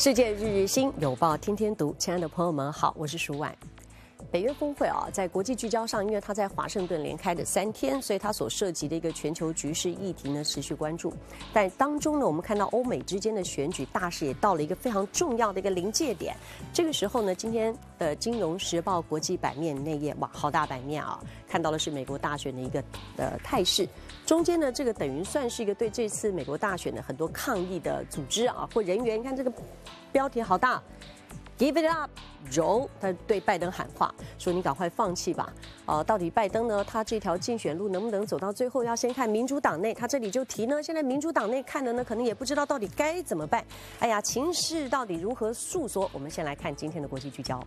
世界日日新，有报天天读。亲爱的朋友们，好，我是舒婉。北约峰会啊，在国际聚焦上，因为它在华盛顿连开的三天，所以它所涉及的一个全球局势议题呢，持续关注。但当中呢，我们看到欧美之间的选举大势也到了一个非常重要的一个临界点。这个时候呢，今天的《金融时报》国际版面内页哇，好大版面啊！看到的是美国大选的一个呃态势。中间呢，这个等于算是一个对这次美国大选的很多抗议的组织啊或人员。你看这个标题好大，Give it up, Joe！他对拜登喊话，说你赶快放弃吧。啊，到底拜登呢，他这条竞选路能不能走到最后？要先看民主党内，他这里就提呢，现在民主党内看的呢，可能也不知道到底该怎么办。哎呀，情势到底如何诉说？我们先来看今天的国际聚焦。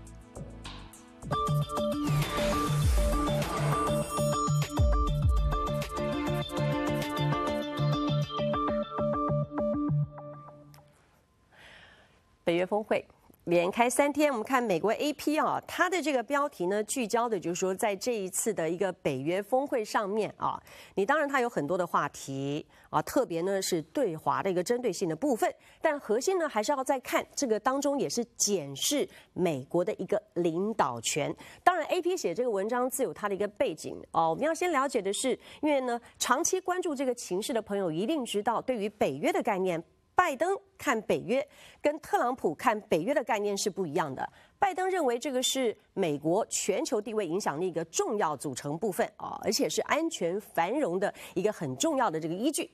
北约峰会连开三天，我们看美国 AP 啊，它的这个标题呢，聚焦的就是说在这一次的一个北约峰会上面啊，你当然它有很多的话题啊，特别呢是对华的一个针对性的部分，但核心呢还是要再看这个当中也是检视美国的一个领导权。当然，AP 写这个文章自有它的一个背景哦，我们要先了解的是，因为呢长期关注这个情势的朋友一定知道，对于北约的概念。拜登看北约，跟特朗普看北约的概念是不一样的。拜登认为这个是美国全球地位影响力的重要组成部分啊，而且是安全繁荣的一个很重要的这个依据，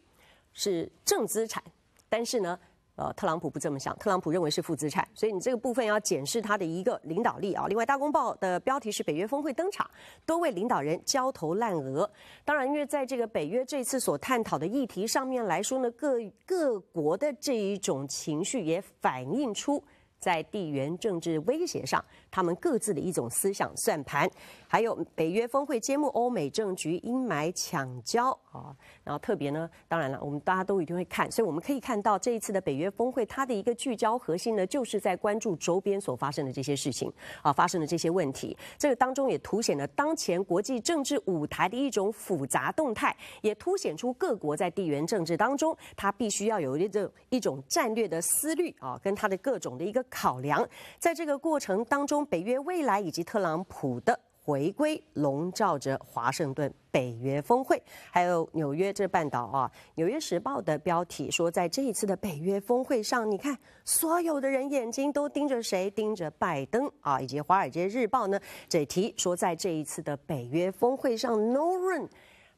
是正资产。但是呢。呃，特朗普不这么想。特朗普认为是负资产，所以你这个部分要检视他的一个领导力啊。另外，《大公报》的标题是“北约峰会登场，多位领导人焦头烂额”。当然，因为在这个北约这次所探讨的议题上面来说呢，各各国的这一种情绪也反映出在地缘政治威胁上。他们各自的一种思想算盘，还有北约峰会揭幕，欧美政局阴霾抢焦啊。然后特别呢，当然了，我们大家都一定会看，所以我们可以看到这一次的北约峰会，它的一个聚焦核心呢，就是在关注周边所发生的这些事情啊，发生的这些问题。这个当中也凸显了当前国际政治舞台的一种复杂动态，也凸显出各国在地缘政治当中，它必须要有一种一种战略的思虑啊，跟它的各种的一个考量，在这个过程当中。北约未来以及特朗普的回归笼罩着华盛顿北约峰会，还有纽约这半岛啊，《纽约时报》的标题说，在这一次的北约峰会上，你看所有的人眼睛都盯着谁？盯着拜登啊，以及《华尔街日报》呢，这题说，在这一次的北约峰会上，No Run，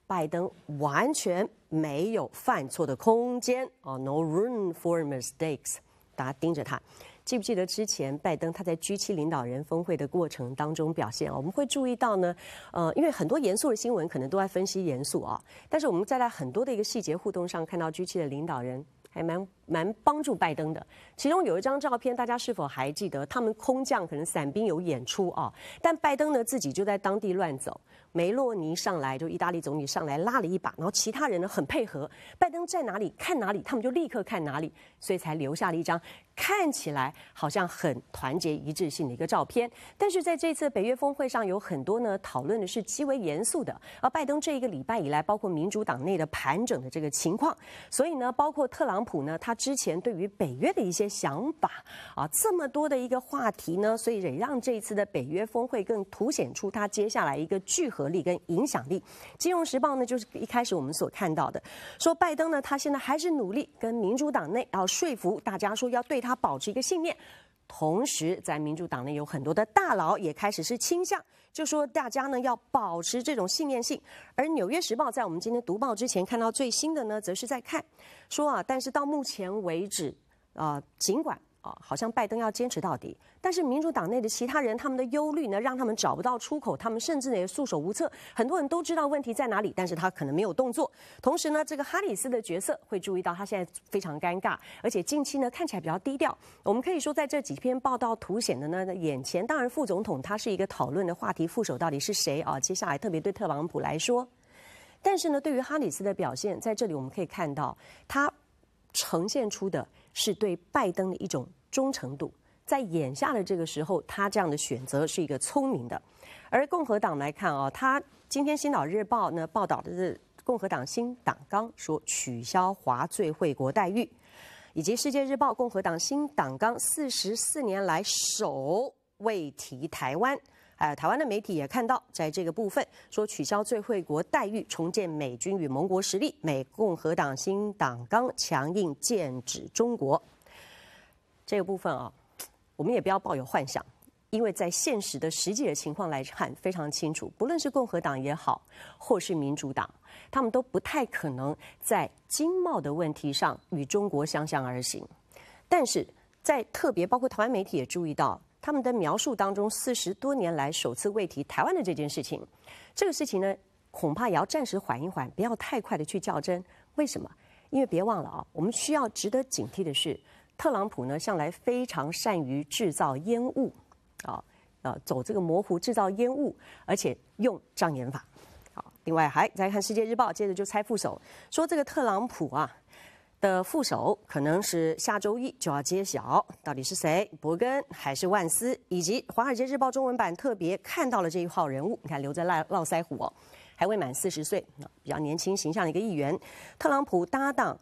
拜登完全没有犯错的空间啊，No r o o m for mistakes。大家盯着他，记不记得之前拜登他在 G7 领导人峰会的过程当中表现啊？我们会注意到呢，呃，因为很多严肃的新闻可能都在分析严肃啊，但是我们在很多的一个细节互动上看到 G7 的领导人还蛮。蛮帮助拜登的，其中有一张照片，大家是否还记得？他们空降，可能伞兵有演出啊，但拜登呢自己就在当地乱走。梅洛尼上来就意大利总理上来拉了一把，然后其他人呢很配合，拜登在哪里看哪里，他们就立刻看哪里，所以才留下了一张看起来好像很团结一致性的一个照片。但是在这次北约峰会上，有很多呢讨论的是极为严肃的。而拜登这一个礼拜以来，包括民主党内的盘整的这个情况，所以呢，包括特朗普呢，他。之前对于北约的一些想法啊，这么多的一个话题呢，所以也让这一次的北约峰会更凸显出它接下来一个聚合力跟影响力。金融时报呢，就是一开始我们所看到的，说拜登呢，他现在还是努力跟民主党内要说服大家说要对他保持一个信念，同时在民主党内有很多的大佬也开始是倾向。就说大家呢要保持这种信念性，而《纽约时报》在我们今天读报之前看到最新的呢，则是在看，说啊，但是到目前为止，啊，尽管。啊，好像拜登要坚持到底，但是民主党内的其他人，他们的忧虑呢，让他们找不到出口，他们甚至也束手无策。很多人都知道问题在哪里，但是他可能没有动作。同时呢，这个哈里斯的角色会注意到，他现在非常尴尬，而且近期呢看起来比较低调。我们可以说，在这几篇报道凸显的呢，眼前当然副总统他是一个讨论的话题，副手到底是谁啊？接下来特别对特朗普来说，但是呢，对于哈里斯的表现在这里我们可以看到，他呈现出的是对拜登的一种。忠诚度在眼下的这个时候，他这样的选择是一个聪明的。而共和党来看啊，他今天《新岛日报》呢报道的是共和党新党纲说取消华最惠国待遇，以及《世界日报》共和党新党纲四十四年来首未提台湾。呃，台湾的媒体也看到，在这个部分说取消最惠国待遇，重建美军与盟国实力。美共和党新党纲强硬剑指中国。这个部分啊，我们也不要抱有幻想，因为在现实的实际的情况来看非常清楚，不论是共和党也好，或是民主党，他们都不太可能在经贸的问题上与中国相向而行。但是在特别包括台湾媒体也注意到，他们的描述当中四十多年来首次未提台湾的这件事情，这个事情呢，恐怕也要暂时缓一缓，不要太快的去较真。为什么？因为别忘了啊，我们需要值得警惕的是。特朗普呢，向来非常善于制造烟雾，啊啊，走这个模糊制造烟雾，而且用障眼法。好，另外还再看《世界日报》，接着就猜副手，说这个特朗普啊的副手可能是下周一就要揭晓到底是谁，伯根还是万斯？以及《华尔街日报》中文版特别看到了这一号人物，你看留着络络腮胡，还未满四十岁，那比较年轻形象的一个议员，特朗普搭档。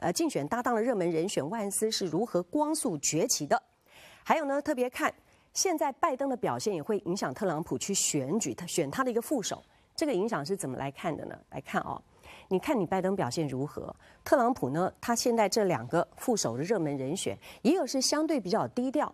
呃，竞选搭档的热门人选万斯是如何光速崛起的？还有呢，特别看现在拜登的表现也会影响特朗普去选举他选他的一个副手，这个影响是怎么来看的呢？来看哦，你看你拜登表现如何，特朗普呢？他现在这两个副手的热门人选，一个是相对比较低调。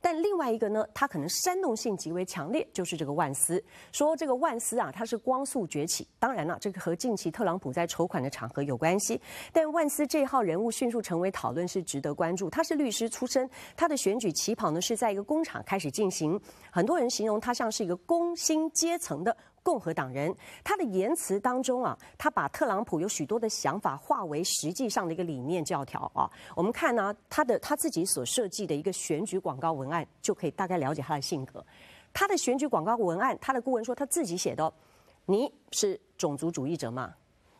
但另外一个呢，他可能煽动性极为强烈，就是这个万斯说这个万斯啊，他是光速崛起。当然了，这个和近期特朗普在筹款的场合有关系。但万斯这号人物迅速成为讨论，是值得关注。他是律师出身，他的选举起跑呢是在一个工厂开始进行。很多人形容他像是一个工薪阶层的。共和党人，他的言辞当中啊，他把特朗普有许多的想法化为实际上的一个理念教条啊。我们看呢，他的他自己所设计的一个选举广告文案，就可以大概了解他的性格。他的选举广告文案，他的顾问说他自己写的：“你是种族主义者吗？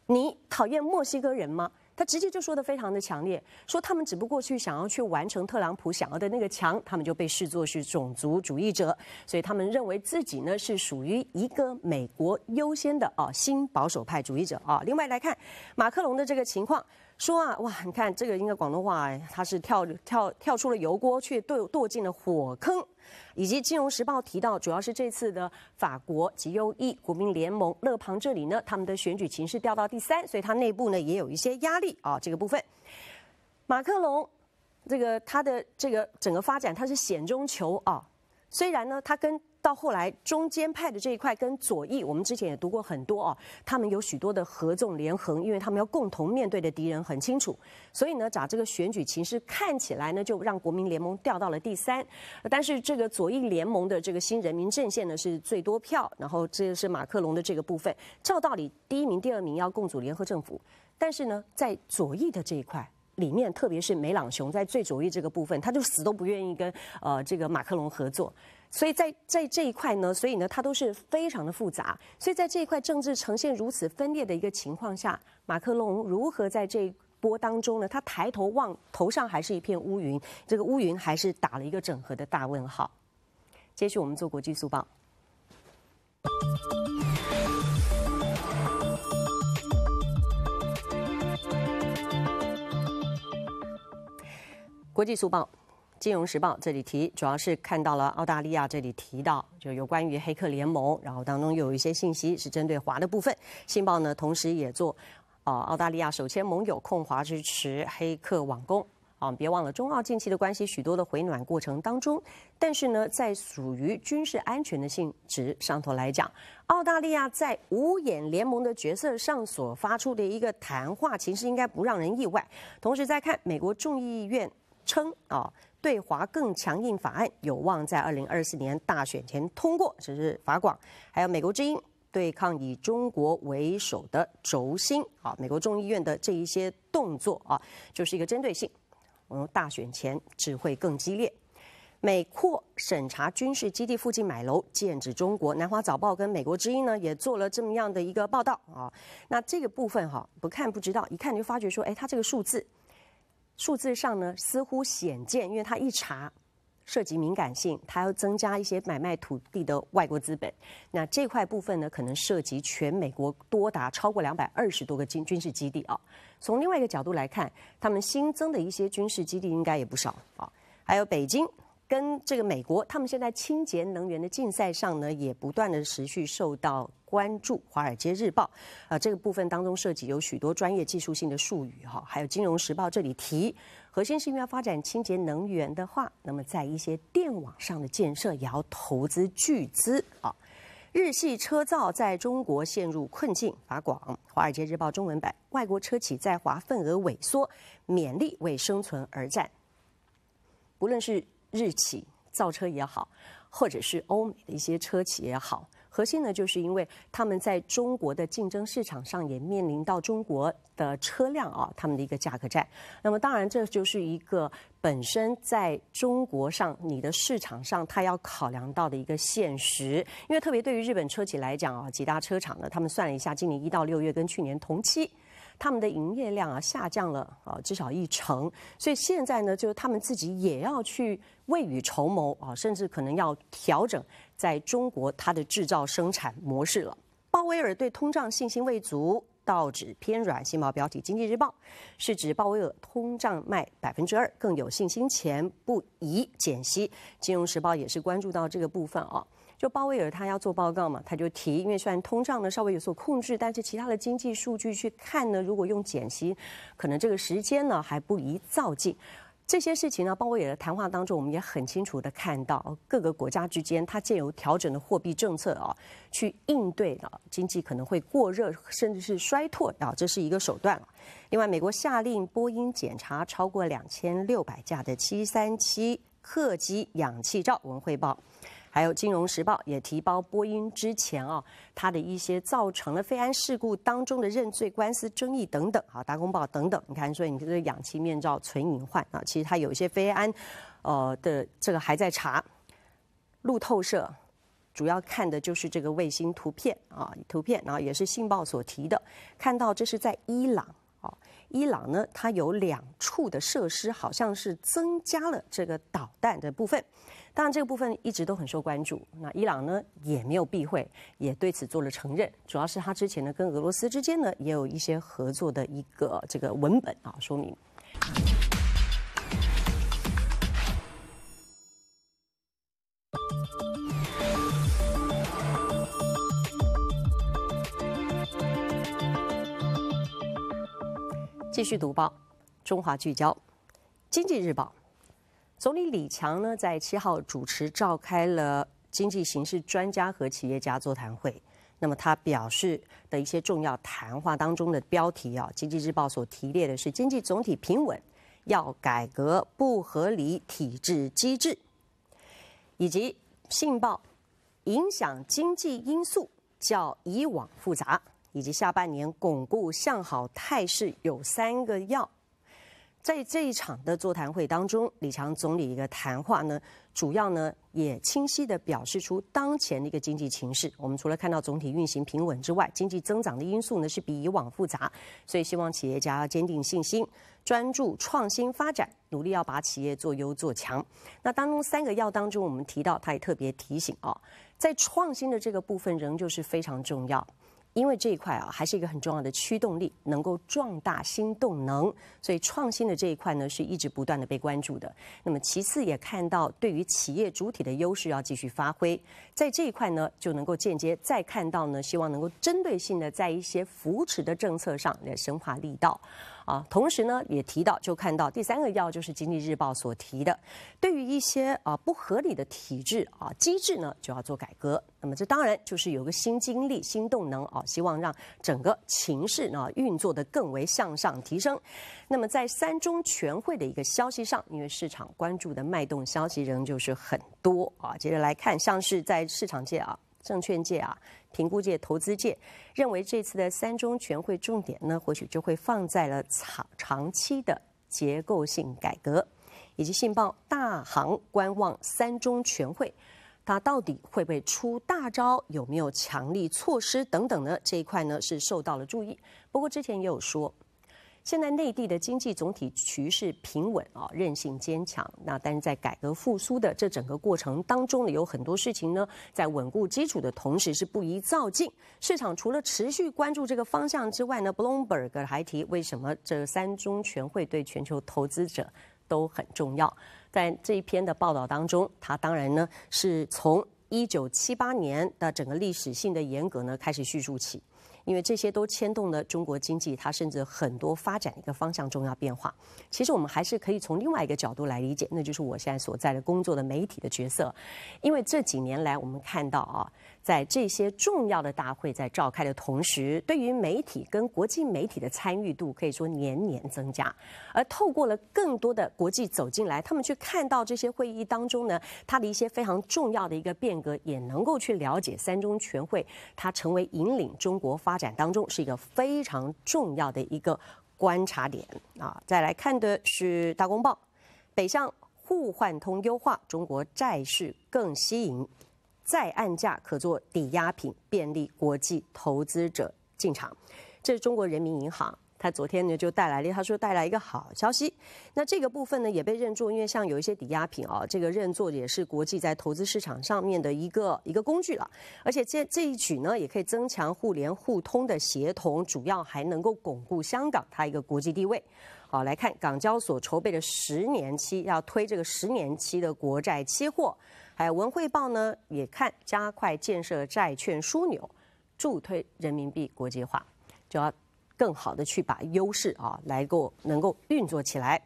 你讨厌墨西哥人吗？”他直接就说的非常的强烈，说他们只不过去想要去完成特朗普想要的那个墙，他们就被视作是种族主义者，所以他们认为自己呢是属于一个美国优先的啊新保守派主义者啊。另外来看马克龙的这个情况，说啊哇，你看这个应该广东话，他是跳跳跳出了油锅，却堕堕进了火坑。以及《金融时报》提到，主要是这次的法国极右翼国民联盟勒庞这里呢，他们的选举情势掉到第三，所以他内部呢也有一些压力啊。这个部分，马克龙这个他的这个整个发展，他是险中求啊。虽然呢，他跟。到后来，中间派的这一块跟左翼，我们之前也读过很多哦，他们有许多的合纵连横，因为他们要共同面对的敌人很清楚。所以呢，找这个选举其实看起来呢，就让国民联盟掉到了第三，但是这个左翼联盟的这个新人民阵线呢是最多票，然后这是马克龙的这个部分。照道理，第一名、第二名要共组联合政府，但是呢，在左翼的这一块里面，特别是梅朗雄在最左翼这个部分，他就死都不愿意跟呃这个马克龙合作。所以在在这一块呢，所以呢，它都是非常的复杂。所以在这一块政治呈现如此分裂的一个情况下，马克龙如何在这波当中呢？他抬头望头上还是一片乌云，这个乌云还是打了一个整合的大问号。接续我们做国际速报。国际速报。金融时报这里提，主要是看到了澳大利亚这里提到，就有关于黑客联盟，然后当中有一些信息是针对华的部分。新报呢，同时也做，啊，澳大利亚首签盟友控华支持黑客网攻，啊，别忘了中澳近期的关系许多的回暖过程当中，但是呢，在属于军事安全的性质上头来讲，澳大利亚在五眼联盟的角色上所发出的一个谈话，其实应该不让人意外。同时再看美国众议院称，啊。对华更强硬法案有望在二零二四年大选前通过，这是法广，还有美国之音对抗以中国为首的轴心啊，美国众议院的这一些动作啊，就是一个针对性。我们大选前只会更激烈，美扩审查军事基地附近买楼，剑指中国。南华早报跟美国之音呢也做了这么样的一个报道啊，那这个部分哈，不看不知道，一看你就发觉说，哎，它这个数字。数字上呢，似乎显见，因为他一查，涉及敏感性，他要增加一些买卖土地的外国资本，那这块部分呢，可能涉及全美国多达超过两百二十多个军军事基地啊。从另外一个角度来看，他们新增的一些军事基地应该也不少啊，还有北京。跟这个美国，他们现在清洁能源的竞赛上呢，也不断的持续受到关注。《华尔街日报》啊，这个部分当中涉及有许多专业技术性的术语哈，还有《金融时报》这里提，核心是因为要发展清洁能源的话，那么在一些电网上的建设也要投资巨资啊。日系车造在中国陷入困境，法广，《华尔街日报》中文版，外国车企在华份额萎缩，勉力为生存而战。不论是。日企造车也好，或者是欧美的一些车企也好，核心呢，就是因为他们在中国的竞争市场上也面临到中国的车辆啊，他们的一个价格战。那么，当然这就是一个本身在中国上你的市场上，它要考量到的一个现实。因为特别对于日本车企来讲啊，几大车厂呢，他们算了一下，今年一到六月跟去年同期。他们的营业量啊下降了啊至少一成，所以现在呢，就是他们自己也要去未雨绸缪啊，甚至可能要调整在中国它的制造生产模式了。鲍威尔对通胀信心未足，道指偏软。新报标题：《经济日报》是指鲍威尔通胀卖百分之二更有信心前不宜减息。《金融时报》也是关注到这个部分啊。就鲍威尔他要做报告嘛，他就提，因为虽然通胀呢稍微有所控制，但是其他的经济数据去看呢，如果用减息，可能这个时间呢还不宜造进。这些事情呢，鲍威尔的谈话当中，我们也很清楚的看到各个国家之间，它借由调整的货币政策啊，去应对呢经济可能会过热，甚至是衰退啊，这是一个手段另外，美国下令波音检查超过两千六百架的七三七客机氧气罩，文汇报。还有《金融时报》也提报波音之前啊，它的一些造成了飞安事故当中的认罪官司争议等等啊，《大公报》等等，你看说你这个氧气面罩存隐患啊，其实它有一些飞安，呃的这个还在查。路透社主要看的就是这个卫星图片啊，图片然后也是信报所提的，看到这是在伊朗啊，伊朗呢它有两处的设施好像是增加了这个导弹的部分。当然，这个部分一直都很受关注，那伊朗呢也没有避讳，也对此做了承认。主要是他之前呢跟俄罗斯之间呢也有一些合作的一个这个文本啊说明。继续读报，《中华聚焦》，《经济日报》。总理李强呢，在七号主持召开了经济形势专家和企业家座谈会。那么他表示的一些重要谈话当中的标题啊，《经济日报》所提列的是经济总体平稳，要改革不合理体制机制，以及《信报》影响经济因素较以往复杂，以及下半年巩固向好态势有三个要。在这一场的座谈会当中，李强总理一个谈话呢，主要呢也清晰地表示出当前的一个经济形势。我们除了看到总体运行平稳之外，经济增长的因素呢是比以往复杂，所以希望企业家要坚定信心，专注创新发展，努力要把企业做优做强。那当中三个要当中，我们提到他也特别提醒啊，在创新的这个部分仍旧是非常重要。因为这一块啊，还是一个很重要的驱动力，能够壮大新动能，所以创新的这一块呢，是一直不断的被关注的。那么，其次也看到，对于企业主体的优势要继续发挥，在这一块呢，就能够间接再看到呢，希望能够针对性的在一些扶持的政策上来深化力道。啊，同时呢，也提到，就看到第三个要就是《经济日报》所提的，对于一些啊不合理的体制啊机制呢，就要做改革。那么这当然就是有个新精力、新动能啊，希望让整个情势呢运作的更为向上提升。那么在三中全会的一个消息上，因为市场关注的脉动消息仍旧是很多啊。接着来看，像是在市场界啊、证券界啊。评估界、投资界认为，这次的三中全会重点呢，或许就会放在了长长期的结构性改革，以及信报大行观望三中全会，它到底会不会出大招，有没有强力措施等等呢？这一块呢是受到了注意。不过之前也有说。现在内地的经济总体局势平稳啊，韧性坚强。那但是在改革复苏的这整个过程当中呢，有很多事情呢，在稳固基础的同时是不宜造进。市场除了持续关注这个方向之外呢，Bloomberg 还提为什么这三中全会对全球投资者都很重要。在这一篇的报道当中，它当然呢是从。一九七八年的整个历史性的严格呢，开始叙述起，因为这些都牵动了中国经济，它甚至很多发展的一个方向重要变化。其实我们还是可以从另外一个角度来理解，那就是我现在所在的工作的媒体的角色，因为这几年来我们看到啊。在这些重要的大会在召开的同时，对于媒体跟国际媒体的参与度，可以说年年增加。而透过了更多的国际走进来，他们去看到这些会议当中呢，它的一些非常重要的一个变革，也能够去了解三中全会它成为引领中国发展当中是一个非常重要的一个观察点啊。再来看的是《大公报》，北向互换通优化，中国债市更吸引。再按价可做抵押品，便利国际投资者进场。这是中国人民银行，他昨天呢就带来了，他说带来一个好消息。那这个部分呢也被认作，因为像有一些抵押品哦，这个认作也是国际在投资市场上面的一个一个工具了。而且这这一举呢也可以增强互联互通的协同，主要还能够巩固香港它一个国际地位。好，来看港交所筹备的十年期要推这个十年期的国债期货。还有文汇报呢，也看加快建设债券枢纽，助推人民币国际化，就要更好的去把优势啊来够能够运作起来。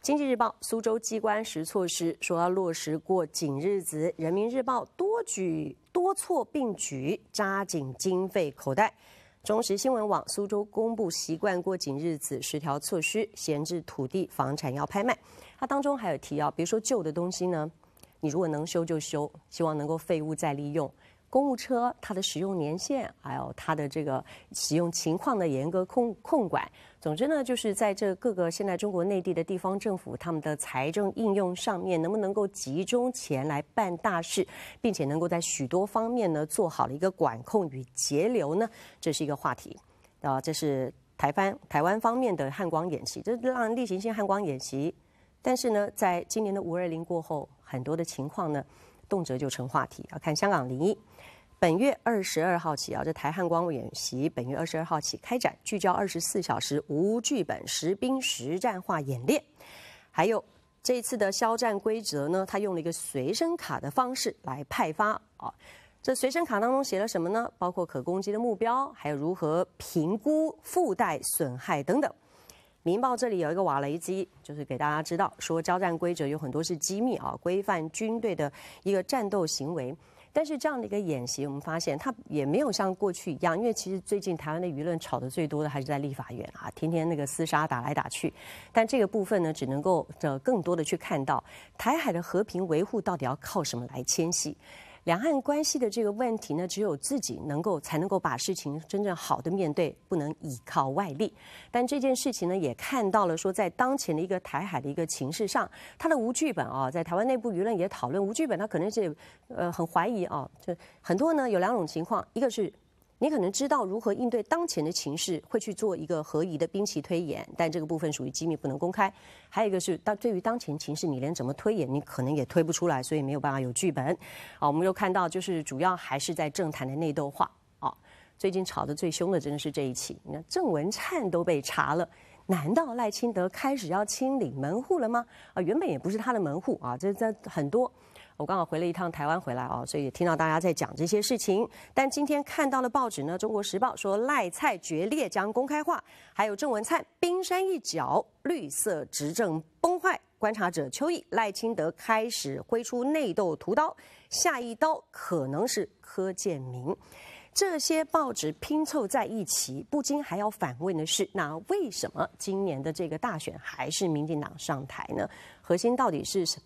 经济日报苏州机关十措施说要落实过紧日子，人民日报多举多措并举扎紧经费口袋，中实新闻网苏州公布习惯过紧日子十条措施，闲置土地房产要拍卖，它当中还有提要，比如说旧的东西呢。你如果能修就修，希望能够废物再利用。公务车它的使用年限，还有它的这个使用情况的严格控控管。总之呢，就是在这各个现在中国内地的地方政府他们的财政应用上面，能不能够集中钱来办大事，并且能够在许多方面呢做好了一个管控与节流呢？这是一个话题。啊，这是台湾台湾方面的汉光演习，这是让例行性汉光演习。但是呢，在今年的五二零过后。很多的情况呢，动辄就成话题。要看香港零一，本月二十二号起啊，这台汉光演习本月二十二号起开展，聚焦二十四小时无剧本实兵实战化演练。还有这次的肖战规则呢，他用了一个随身卡的方式来派发啊，这随身卡当中写了什么呢？包括可攻击的目标，还有如何评估附带损害等等。《明报》这里有一个瓦雷基，就是给大家知道，说交战规则有很多是机密啊，规范军队的一个战斗行为。但是这样的一个演习，我们发现它也没有像过去一样，因为其实最近台湾的舆论吵得最多的还是在立法院啊，天天那个厮杀打来打去。但这个部分呢，只能够呃更多的去看到台海的和平维护到底要靠什么来牵系。两岸关系的这个问题呢，只有自己能够才能够把事情真正好的面对，不能倚靠外力。但这件事情呢，也看到了说，在当前的一个台海的一个情势上，它的无剧本啊，在台湾内部舆论也讨论无剧本，他可能是呃很怀疑啊，就很多呢有两种情况，一个是。你可能知道如何应对当前的情势，会去做一个合宜的兵棋推演，但这个部分属于机密，不能公开。还有一个是，当对于当前情势，你连怎么推演，你可能也推不出来，所以没有办法有剧本。啊，我们又看到，就是主要还是在政坛的内斗化。啊，最近吵得最凶的真的是这一期。你看，郑文灿都被查了，难道赖清德开始要清理门户了吗？啊，原本也不是他的门户啊，这这很多。我刚好回了一趟台湾回来哦，所以听到大家在讲这些事情。但今天看到的报纸呢，《中国时报》说赖蔡决裂将公开化，还有郑文灿冰山一角，绿色执政崩坏。观察者邱毅，赖清德开始挥出内斗屠刀，下一刀可能是柯建明。这些报纸拼凑在一起，不禁还要反问的是：那为什么今年的这个大选还是民进党上台呢？核心到底是什？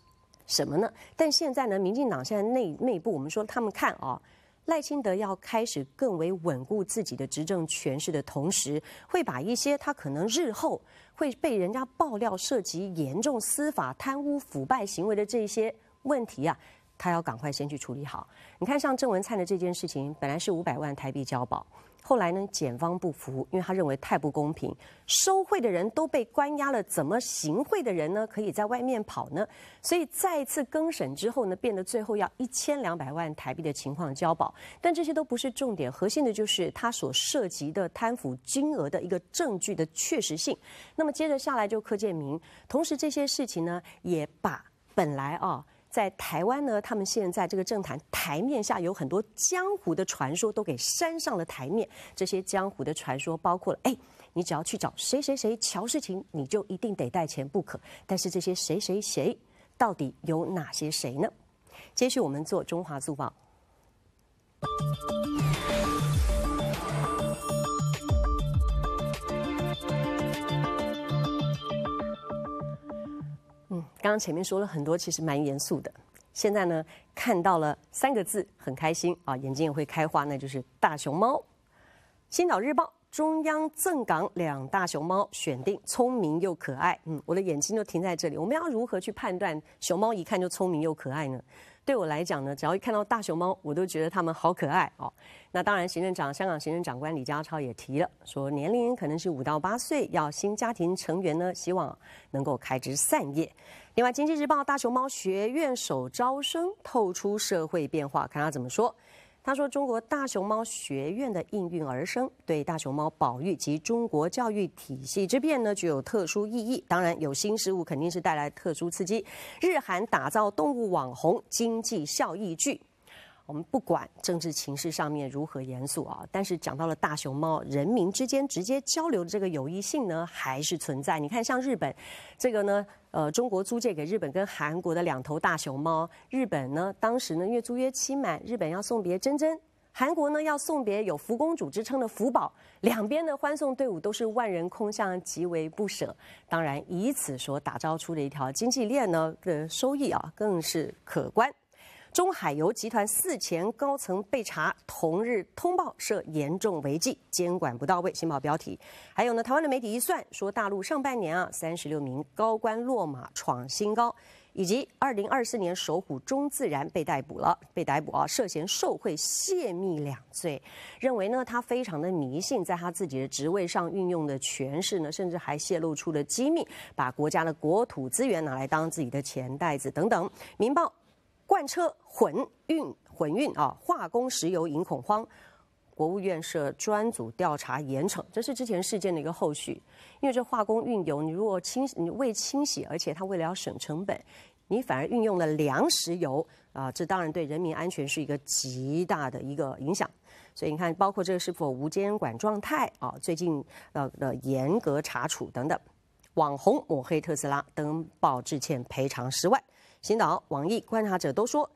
什么呢？但现在呢？民进党现在内内部，我们说他们看啊，赖清德要开始更为稳固自己的执政权势的同时，会把一些他可能日后会被人家爆料涉及严重司法贪污腐败行为的这些问题啊。他要赶快先去处理好。你看，像郑文灿的这件事情，本来是五百万台币交保，后来呢，检方不服，因为他认为太不公平，收贿的人都被关押了，怎么行贿的人呢可以在外面跑呢？所以再一次更审之后呢，变得最后要一千两百万台币的情况交保。但这些都不是重点，核心的就是他所涉及的贪腐金额的一个证据的确实性。那么接着下来就柯建明，同时这些事情呢，也把本来啊。在台湾呢，他们现在这个政坛台面下有很多江湖的传说都给搬上了台面。这些江湖的传说包括了：哎，你只要去找谁谁谁乔世情，你就一定得带钱不可。但是这些谁谁谁到底有哪些谁呢？接续我们做中华珠宝。刚刚前面说了很多，其实蛮严肃的。现在呢，看到了三个字，很开心啊，眼睛也会开花，那就是大熊猫。《青岛日报》中央赠港两大熊猫选定，聪明又可爱。嗯，我的眼睛就停在这里。我们要如何去判断熊猫一看就聪明又可爱呢？对我来讲呢，只要一看到大熊猫，我都觉得它们好可爱哦。那当然，行政长香港行政长官李家超也提了，说年龄可能是五到八岁，要新家庭成员呢，希望能够开枝散叶。另外，《经济日报》大熊猫学院首招生透出社会变化，看他怎么说。他说：“中国大熊猫学院的应运而生，对大熊猫保育及中国教育体系之变呢，具有特殊意义。当然，有新事物肯定是带来特殊刺激。日韩打造动物网红，经济效益巨。”我们不管政治情势上面如何严肃啊，但是讲到了大熊猫，人民之间直接交流的这个友谊性呢，还是存在。你看，像日本，这个呢，呃，中国租借给日本跟韩国的两头大熊猫，日本呢，当时呢，因为租约期满，日本要送别珍珍，韩国呢要送别有“福公主”之称的福宝，两边的欢送队伍都是万人空巷，极为不舍。当然，以此所打造出的一条经济链呢，的收益啊，更是可观。中海油集团四前高层被查，同日通报涉严重违纪，监管不到位。新报标题。还有呢，台湾的媒体一算说，大陆上半年啊，三十六名高官落马，创新高。以及二零二四年首虎中自然被逮捕了，被逮捕啊，涉嫌受贿、泄密两罪。认为呢，他非常的迷信，在他自己的职位上运用的权势呢，甚至还泄露出了机密，把国家的国土资源拿来当自己的钱袋子等等。民报。贯彻混运混运啊，化工石油引恐慌，国务院设专组调查严惩，这是之前事件的一个后续。因为这化工运油，你如果清你未清洗，而且它为了要省成本，你反而运用了粮食油啊，这当然对人民安全是一个极大的一个影响。所以你看，包括这个是否无监管状态啊，最近呃的严格查处等等。网红抹黑特斯拉登报致歉赔偿十万。新导、网易观察者都说，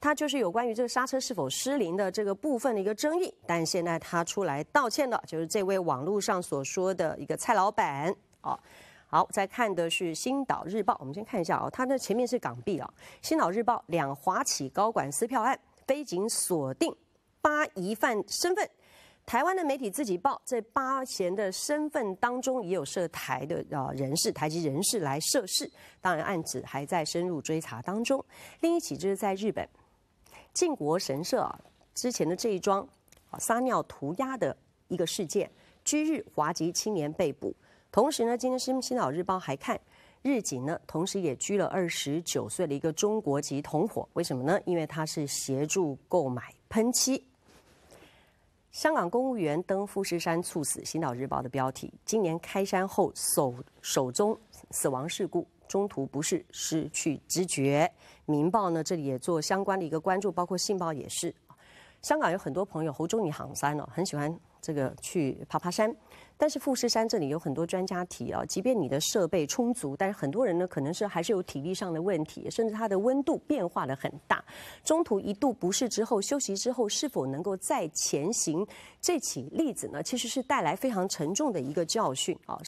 他就是有关于这个刹车是否失灵的这个部分的一个争议。但现在他出来道歉的，就是这位网络上所说的一个蔡老板啊。好，再看的是《星岛日报》，我们先看一下哦，它的前面是港币啊，《新岛日报》两华企高管撕票案，非警锁定八疑犯身份。台湾的媒体自己报，在八贤的身份当中也有涉台的啊人士，台籍人士来涉事，当然案子还在深入追查当中。另一起就是在日本，靖国神社啊之前的这一桩啊撒尿涂鸦的一个事件，居日华籍青年被捕。同时呢，今天《新新导日报》还看，日警呢同时也拘了二十九岁的一个中国籍同伙，为什么呢？因为他是协助购买喷漆。香港公务员登富士山猝死，《新岛日报》的标题：今年开山后首首宗死亡事故，中途不适失去知觉。《明报》呢，这里也做相关的一个关注，包括《信报》也是。香港有很多朋友，侯忠宇行山了，很喜欢这个去爬爬山。但是富士山这里有很多专家提啊，即便你的设备充足，但是很多人呢可能是还是有体力上的问题，甚至它的温度变化的很大，中途一度不适之后休息之后是否能够再前行？这起例子呢，其实是带来非常沉重的一个教训啊。